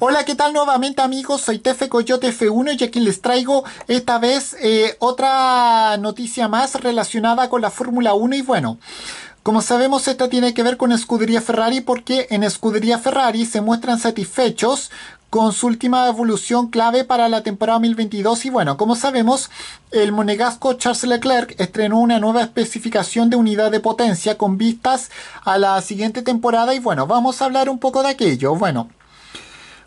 Hola, ¿qué tal nuevamente amigos? Soy Tefe Coyote F1 y aquí les traigo esta vez eh, otra noticia más relacionada con la Fórmula 1 y bueno... Como sabemos, esta tiene que ver con Escudería Ferrari porque en Escudería Ferrari se muestran satisfechos con su última evolución clave para la temporada 2022 y bueno, como sabemos, el monegasco Charles Leclerc estrenó una nueva especificación de unidad de potencia con vistas a la siguiente temporada y bueno, vamos a hablar un poco de aquello. Bueno,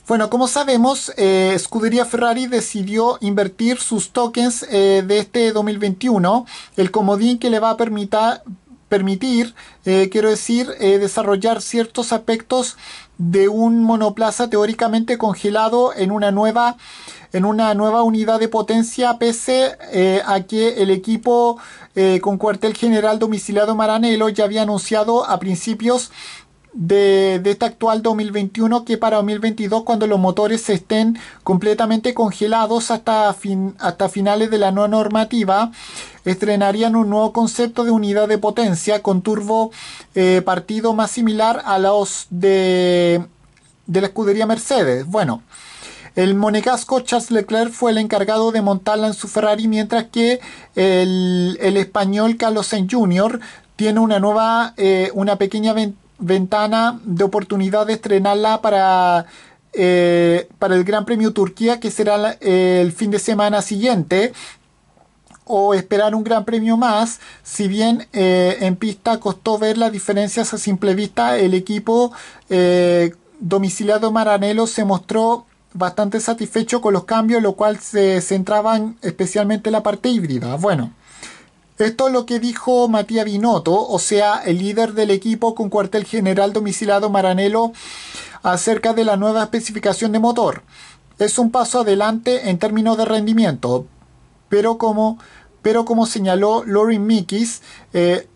bueno, como sabemos, eh, Scuderia Ferrari decidió invertir sus tokens eh, de este 2021, el comodín que le va a permitir, eh, quiero decir, eh, desarrollar ciertos aspectos de un monoplaza teóricamente congelado en una nueva, en una nueva unidad de potencia, pese a que el equipo con cuartel general domiciliado Maranello ya había anunciado a principios de, este actual 2021 que para 2022 cuando los motores estén completamente congelados hasta, fin, hasta finales de la nueva normativa estrenarían un nuevo concepto de unidad de potencia con turbo eh, partido más similar a los de, de la escudería Mercedes. Bueno, el monegasco Charles Leclerc fue el encargado de montarla en su Ferrari mientras que el, español Carlos Sainz Jr. tiene una nueva, eh, una pequeña ventaja ventana de oportunidad de estrenarla para, eh, para el Gran Premio Turquía, que será el fin de semana siguiente, o esperar un Gran Premio más, si bien eh, en pista costó ver las diferencias a simple vista, el equipo eh, domiciliado Maranello se mostró bastante satisfecho con los cambios, lo cual se centraban especialmente en la parte híbrida. Bueno. Esto es lo que dijo Matías Binotto, o sea, el líder del equipo con cuartel general domicilado Maranello, acerca de la nueva especificación de motor. Es un paso adelante en términos de rendimiento, pero como, pero como señaló Lauren Mikis, eh,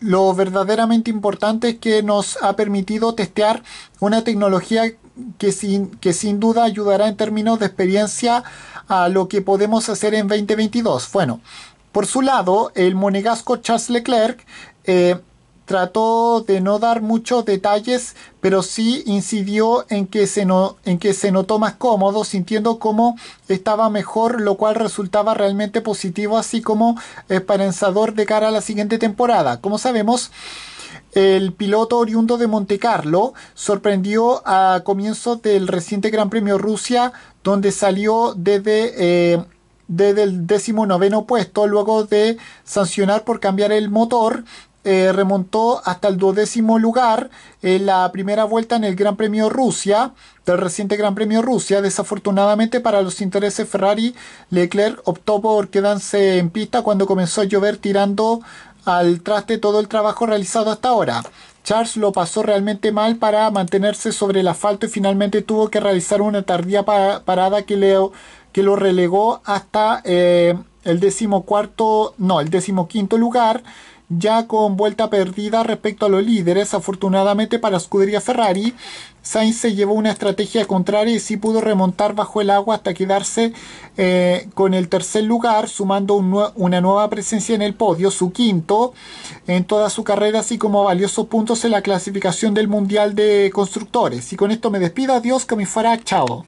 lo verdaderamente importante es que nos ha permitido testear una tecnología que sin, que sin duda ayudará en términos de experiencia a lo que podemos hacer en 2022. Bueno, por su lado, el monegasco Charles Leclerc eh, trató de no dar muchos detalles, pero sí incidió en que, se no, notó más cómodo, sintiendo cómo estaba mejor, lo cual resultaba realmente positivo, así como esperanzador de cara a la siguiente temporada. Como sabemos, el piloto oriundo de Monte Carlo sorprendió a comienzos del reciente Gran Premio Rusia, donde salió desde eh, desde el décimo noveno puesto, luego de sancionar por cambiar el motor. Eh, remontó hasta el duodécimo lugar en la primera vuelta en el Gran Premio Rusia, del reciente Gran Premio Rusia. Desafortunadamente para los intereses Ferrari, Leclerc optó por quedarse en pista cuando comenzó a llover tirando al traste todo el trabajo realizado hasta ahora. Charles lo pasó realmente mal para mantenerse sobre el asfalto y finalmente tuvo que realizar una tardía parada que le que lo relegó hasta eh, el decimocuarto, no, el decimoquinto lugar, ya con vuelta perdida respecto a los líderes. Afortunadamente para escudería Ferrari, Sainz se llevó una estrategia contraria y sí pudo remontar bajo el agua hasta quedarse eh, con el tercer lugar, sumando una nueva presencia en el podio, su quinto en toda su carrera, así como valiosos puntos en la clasificación del Mundial de Constructores. Y con esto me despido, adiós, que me fuera, chao.